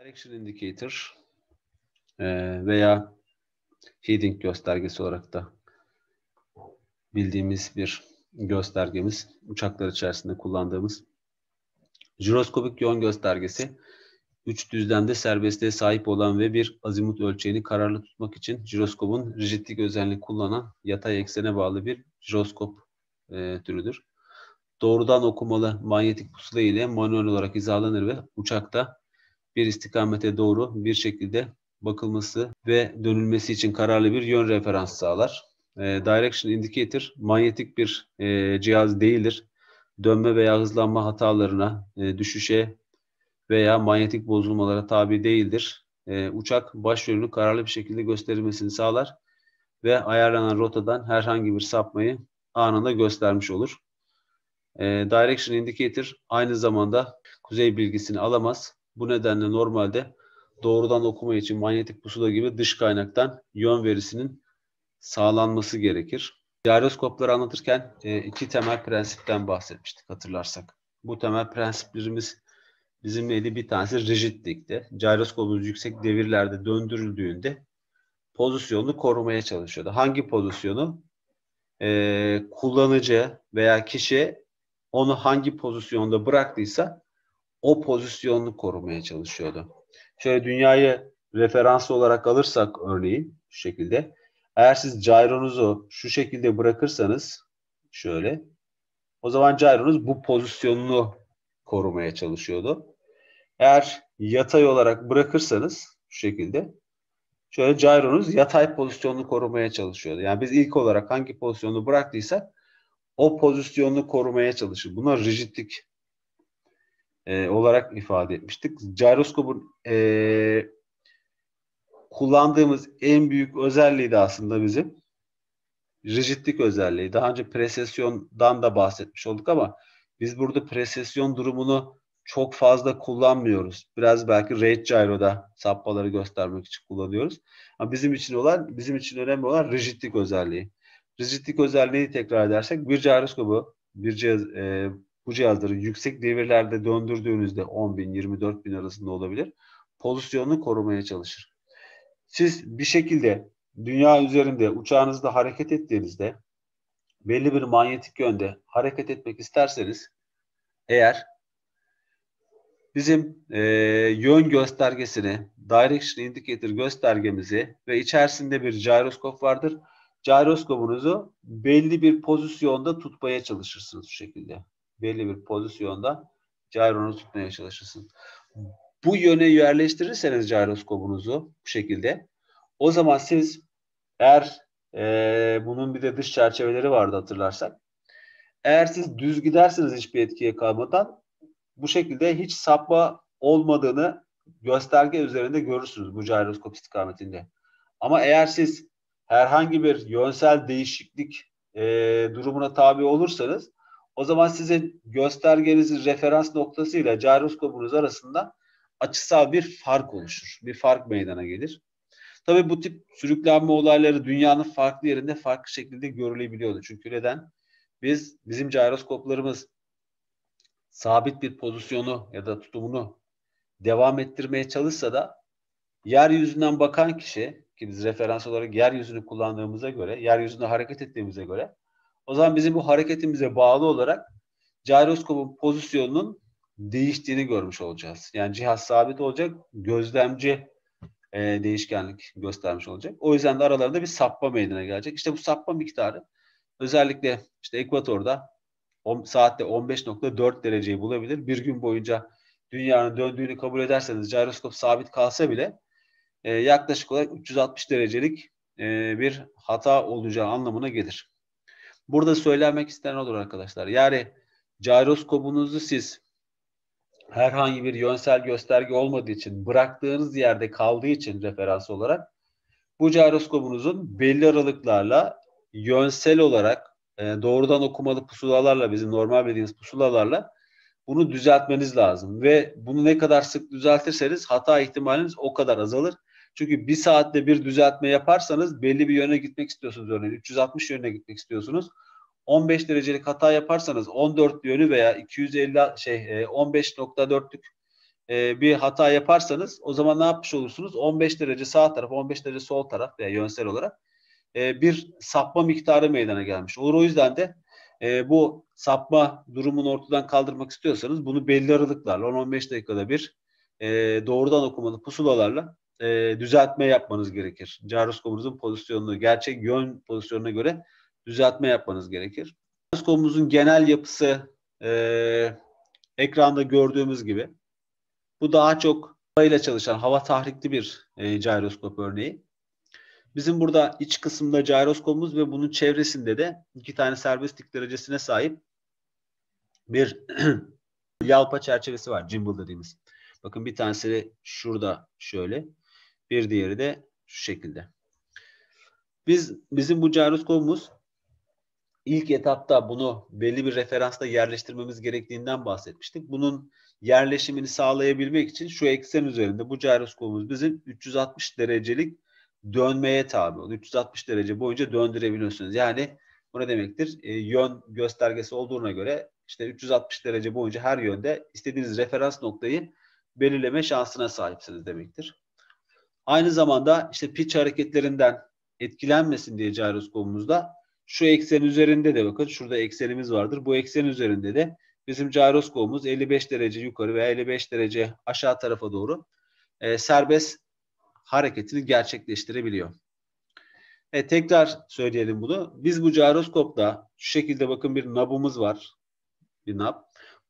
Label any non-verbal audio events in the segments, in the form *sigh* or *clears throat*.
Direction indicator e, veya heading göstergesi olarak da bildiğimiz bir göstergemiz. Uçaklar içerisinde kullandığımız jiroskopik yön göstergesi. Üç düzlemde serbestliğe sahip olan ve bir azimut ölçeğini kararlı tutmak için jiroskopun rigidlik özelliği kullanan yatay eksene bağlı bir jiroskop e, türüdür. Doğrudan okumalı manyetik pusula ile manuel olarak hizalanır ve uçakta bir istikamete doğru bir şekilde bakılması ve dönülmesi için kararlı bir yön referans sağlar. E, direction indicator manyetik bir e, cihaz değildir. Dönme veya hızlanma hatalarına, e, düşüşe veya manyetik bozulmalara tabi değildir. E, uçak baş yönünü kararlı bir şekilde gösterilmesini sağlar ve ayarlanan rotadan herhangi bir sapmayı anında göstermiş olur. E, direction indicator aynı zamanda kuzey bilgisini alamaz bu nedenle normalde doğrudan okuma için manyetik pusula gibi dış kaynaktan yön verisinin sağlanması gerekir. Gyroskopları anlatırken e, iki temel prensipten bahsetmiştik hatırlarsak. Bu temel prensiplerimiz bizim neydi? Bir tanesi rigidlikti. Gyroskopumuz yüksek devirlerde döndürüldüğünde pozisyonu korumaya çalışıyordu. Hangi pozisyonu? Ee, kullanıcı veya kişi onu hangi pozisyonda bıraktıysa o pozisyonunu korumaya çalışıyordu. Şöyle dünyayı referans olarak alırsak örneğin şu şekilde. Eğer siz gyronuzu şu şekilde bırakırsanız şöyle o zaman gyronuz bu pozisyonunu korumaya çalışıyordu. Eğer yatay olarak bırakırsanız şu şekilde şöyle gyronuz yatay pozisyonunu korumaya çalışıyordu. Yani biz ilk olarak hangi pozisyonu bıraktıysak o pozisyonunu korumaya çalışır. Buna rigidlik e, olarak ifade etmiştik. Gyroskopun e, kullandığımız en büyük özelliği de aslında bizim rigidlik özelliği. Daha önce presesyondan da bahsetmiş olduk ama biz burada presesyon durumunu çok fazla kullanmıyoruz. Biraz belki rate gyro'da sapmaları göstermek için kullanıyoruz. Ama bizim için olan, bizim için önemli olan rigidlik özelliği. Rigidlik özelliğini tekrar edersek bir gyroskopu, bir cihaz, e, bu cihazları yüksek devirlerde döndürdüğünüzde 10 bin 24 bin arasında olabilir. Pozisyonunu korumaya çalışır. Siz bir şekilde dünya üzerinde uçağınızda hareket ettiğinizde belli bir manyetik yönde hareket etmek isterseniz eğer bizim e, yön göstergesini, direction indicator göstergemizi ve içerisinde bir gyroskop vardır. Gyroskopunuzu belli bir pozisyonda tutmaya çalışırsınız bu şekilde belli bir pozisyonda cayronu tutmaya çalışırsın. Bu yöne yerleştirirseniz gyroskopunuzu bu şekilde o zaman siz eğer e, bunun bir de dış çerçeveleri vardı hatırlarsak eğer siz düz giderseniz hiçbir etkiye kalmadan bu şekilde hiç sapma olmadığını gösterge üzerinde görürsünüz bu gyroskop istikametinde. Ama eğer siz herhangi bir yönsel değişiklik e, durumuna tabi olursanız o zaman size göstergenizin referans noktasıyla jiroskopunuz arasında açısal bir fark oluşur. Bir fark meydana gelir. Tabii bu tip sürüklenme olayları dünyanın farklı yerinde farklı şekilde görülebiliyordu. Çünkü neden? Biz bizim jiroskoplarımız sabit bir pozisyonu ya da tutumunu devam ettirmeye çalışsa da yeryüzünden bakan kişi ki biz referans olarak yeryüzünü kullandığımıza göre, yeryüzünde hareket ettiğimize göre o zaman bizim bu hareketimize bağlı olarak gyroskopun pozisyonunun değiştiğini görmüş olacağız. Yani cihaz sabit olacak, gözlemci e, değişkenlik göstermiş olacak. O yüzden de aralarında bir sapma meydana gelecek. İşte bu sapma miktarı özellikle işte ekvatorda on, saatte 15.4 dereceyi bulabilir. Bir gün boyunca dünyanın döndüğünü kabul ederseniz gyroskop sabit kalsa bile e, yaklaşık olarak 360 derecelik e, bir hata olacağı anlamına gelir. Burada söylenmek istenen olur arkadaşlar. Yani gyroskopunuzu siz herhangi bir yönsel gösterge olmadığı için bıraktığınız yerde kaldığı için referans olarak bu gyroskopunuzun belli aralıklarla yönsel olarak e, doğrudan okumalı pusulalarla bizim normal bildiğimiz pusulalarla bunu düzeltmeniz lazım ve bunu ne kadar sık düzeltirseniz hata ihtimaliniz o kadar azalır. Çünkü bir saatte bir düzeltme yaparsanız belli bir yöne gitmek istiyorsunuz örneğin. 360 yönüne gitmek istiyorsunuz. 15 derecelik hata yaparsanız 14 yönü veya 250 şey 15.4'lük e, e, bir hata yaparsanız o zaman ne yapmış olursunuz? 15 derece sağ taraf, 15 derece sol taraf veya yönsel olarak e, bir sapma miktarı meydana gelmiş olur. O yüzden de bu sapma durumunu ortadan kaldırmak istiyorsanız bunu belli aralıklarla 10-15 dakikada bir doğrudan okumalı pusulalarla e, düzeltme yapmanız gerekir. Gyroskopunuzun pozisyonunu, gerçek yön pozisyonuna göre düzeltme yapmanız gerekir. Gyroskopumuzun genel yapısı e, ekranda gördüğümüz gibi. Bu daha çok hava ile çalışan, hava tahrikli bir e, gyroskop örneği. Bizim burada iç kısımda gyroskopumuz ve bunun çevresinde de iki tane serbestlik derecesine sahip bir *clears throat* yalpa çerçevesi var. Gimbal dediğimiz. Bakın bir tanesi şurada şöyle. Bir diğeri de şu şekilde. Biz bizim bu gyroskovumuz ilk etapta bunu belli bir referansta yerleştirmemiz gerektiğinden bahsetmiştik. Bunun yerleşimini sağlayabilmek için şu eksen üzerinde bu gyroskovumuz bizim 360 derecelik dönmeye tabi oluyor. 360 derece boyunca döndürebiliyorsunuz. Yani bu ne demektir? E, yön göstergesi olduğuna göre işte 360 derece boyunca her yönde istediğiniz referans noktayı belirleme şansına sahipsiniz demektir. Aynı zamanda işte pitch hareketlerinden etkilenmesin diye gyroskopumuzda şu eksen üzerinde de bakın şurada eksenimiz vardır. Bu eksen üzerinde de bizim gyroskopumuz 55 derece yukarı veya 55 derece aşağı tarafa doğru e, serbest hareketini gerçekleştirebiliyor. E, tekrar söyleyelim bunu. Biz bu gyroskopta şu şekilde bakın bir nabımız var. Bir nab.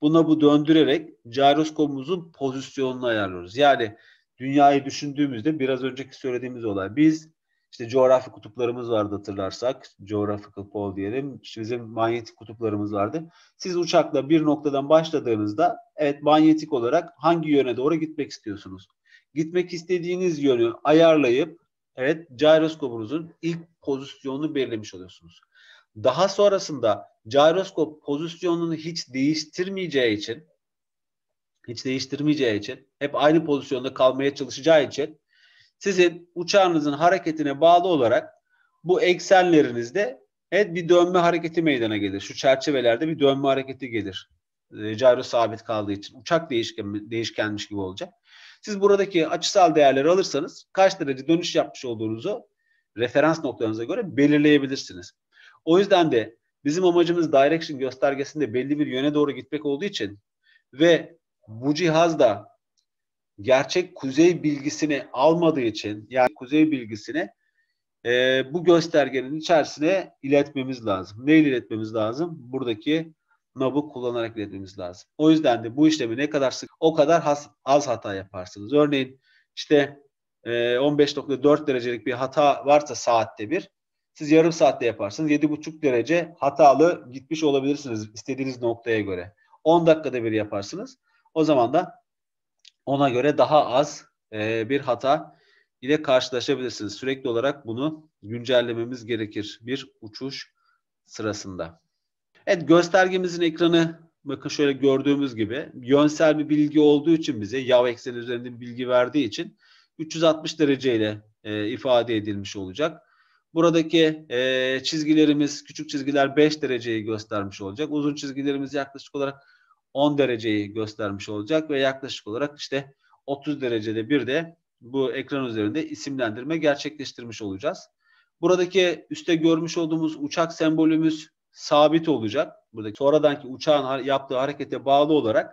Bu nabı döndürerek gyroskopumuzun pozisyonunu ayarlıyoruz. Yani dünyayı düşündüğümüzde biraz önceki söylediğimiz olay. Biz işte coğrafi kutuplarımız vardı hatırlarsak. Geographical pole diyelim. İşte bizim manyetik kutuplarımız vardı. Siz uçakla bir noktadan başladığınızda evet manyetik olarak hangi yöne doğru gitmek istiyorsunuz? Gitmek istediğiniz yönü ayarlayıp evet gyroskopunuzun ilk pozisyonunu belirlemiş oluyorsunuz. Daha sonrasında gyroskop pozisyonunu hiç değiştirmeyeceği için hiç değiştirmeyeceği için, hep aynı pozisyonda kalmaya çalışacağı için sizin uçağınızın hareketine bağlı olarak bu eksenlerinizde evet bir dönme hareketi meydana gelir. Şu çerçevelerde bir dönme hareketi gelir. E, ee, gyro sabit kaldığı için uçak değişken, değişkenmiş gibi olacak. Siz buradaki açısal değerleri alırsanız kaç derece dönüş yapmış olduğunuzu referans noktalarınıza göre belirleyebilirsiniz. O yüzden de bizim amacımız direction göstergesinde belli bir yöne doğru gitmek olduğu için ve bu cihaz da gerçek kuzey bilgisini almadığı için yani kuzey bilgisini e, bu göstergenin içerisine iletmemiz lazım. Neyle iletmemiz lazım? Buradaki nabı kullanarak iletmemiz lazım. O yüzden de bu işlemi ne kadar sık o kadar has, az hata yaparsınız. Örneğin işte e, 15.4 derecelik bir hata varsa saatte bir siz yarım saatte yaparsınız. 7.5 derece hatalı gitmiş olabilirsiniz istediğiniz noktaya göre. 10 dakikada bir yaparsınız. O zaman da ona göre daha az e, bir hata ile karşılaşabilirsiniz. Sürekli olarak bunu güncellememiz gerekir bir uçuş sırasında. Evet göstergemizin ekranı bakın şöyle gördüğümüz gibi yönsel bir bilgi olduğu için bize yav ekseni üzerinde bir bilgi verdiği için 360 dereceyle e, ifade edilmiş olacak. Buradaki e, çizgilerimiz küçük çizgiler 5 dereceyi göstermiş olacak. Uzun çizgilerimiz yaklaşık olarak 10 dereceyi göstermiş olacak ve yaklaşık olarak işte 30 derecede bir de bu ekran üzerinde isimlendirme gerçekleştirmiş olacağız. Buradaki üstte görmüş olduğumuz uçak sembolümüz sabit olacak. Buradaki sonradaki uçağın yaptığı harekete bağlı olarak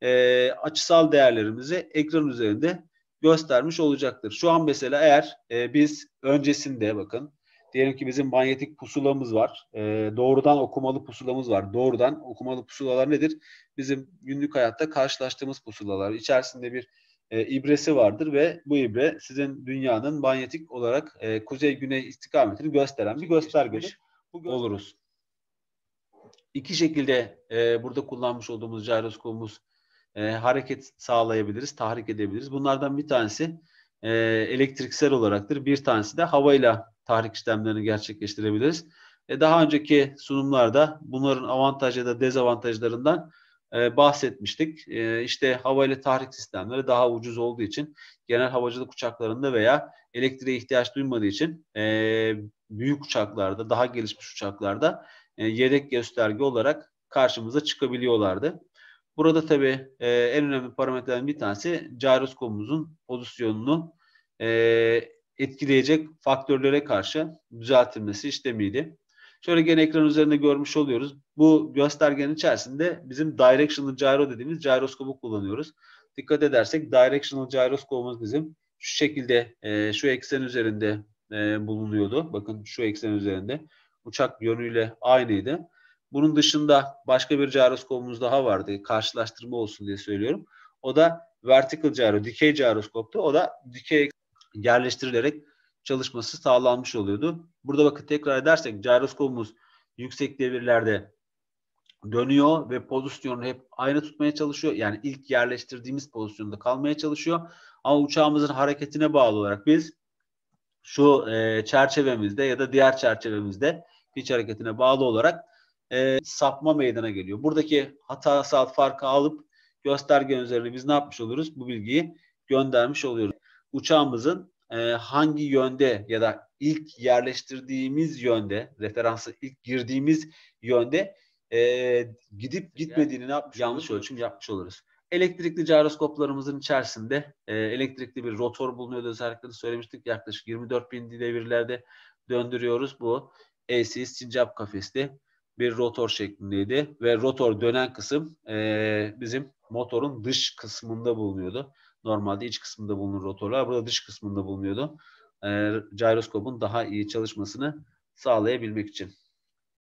e, açısal değerlerimizi ekran üzerinde göstermiş olacaktır. Şu an mesela eğer e, biz öncesinde bakın Diyelim ki bizim manyetik pusulamız var. E, doğrudan okumalı pusulamız var. Doğrudan okumalı pusulalar nedir? Bizim günlük hayatta karşılaştığımız pusulalar. İçerisinde bir e, ibresi vardır ve bu ibre sizin dünyanın manyetik olarak e, kuzey-güney istikametini gösteren bir göstergedir. Bu gösterge. oluruz. İki şekilde e, burada kullanmış olduğumuz jiroskopumuz e, hareket sağlayabiliriz, tahrik edebiliriz. Bunlardan bir tanesi e, elektriksel olaraktır. Bir tanesi de havayla tahrik işlemlerini gerçekleştirebiliriz. E, daha önceki sunumlarda bunların avantaj ya da dezavantajlarından e, bahsetmiştik. E, işte havayla tahrik sistemleri daha ucuz olduğu için genel havacılık uçaklarında veya elektriğe ihtiyaç duymadığı için e, büyük uçaklarda, daha gelişmiş uçaklarda e, yedek gösterge olarak karşımıza çıkabiliyorlardı. Burada tabii e, en önemli parametrelerin bir tanesi gyroskomumuzun pozisyonunu e, etkileyecek faktörlere karşı düzeltilmesi işlemiydi. Şöyle gene ekran üzerinde görmüş oluyoruz. Bu göstergenin içerisinde bizim directional gyro dediğimiz gyroskopu kullanıyoruz. Dikkat edersek directional gyroskopumuz bizim şu şekilde e, şu eksen üzerinde e, bulunuyordu. Bakın şu eksen üzerinde. Uçak yönüyle aynıydı. Bunun dışında başka bir gyroskopumuz daha vardı. Karşılaştırma olsun diye söylüyorum. O da vertical gyro, dikey gyroskoptu. O da dikey yerleştirilerek çalışması sağlanmış oluyordu. Burada bakın tekrar edersek gyroskopumuz yüksek devirlerde dönüyor ve pozisyonu hep aynı tutmaya çalışıyor. Yani ilk yerleştirdiğimiz pozisyonda kalmaya çalışıyor. Ama uçağımızın hareketine bağlı olarak biz şu e, çerçevemizde ya da diğer çerçevemizde piç hareketine bağlı olarak e, sapma meydana geliyor. Buradaki hata saat farkı alıp göstergen üzerine biz ne yapmış oluruz? Bu bilgiyi göndermiş oluyoruz uçağımızın e, hangi yönde ya da ilk yerleştirdiğimiz yönde, referansı ilk girdiğimiz yönde e, gidip gitmediğini ne yapmış yanlış ölçüm yapmış oluruz. Elektrikli gyroskoplarımızın içerisinde e, elektrikli bir rotor bulunuyordu özellikle de söylemiştik. Yaklaşık 24 bin devirlerde döndürüyoruz. Bu AC sincap kafesli bir rotor şeklindeydi ve rotor dönen kısım e, bizim motorun dış kısmında bulunuyordu. Normalde iç kısmında bulunur rotorlar. Burada dış kısmında bulunuyordu. E, gyroskopun daha iyi çalışmasını sağlayabilmek için.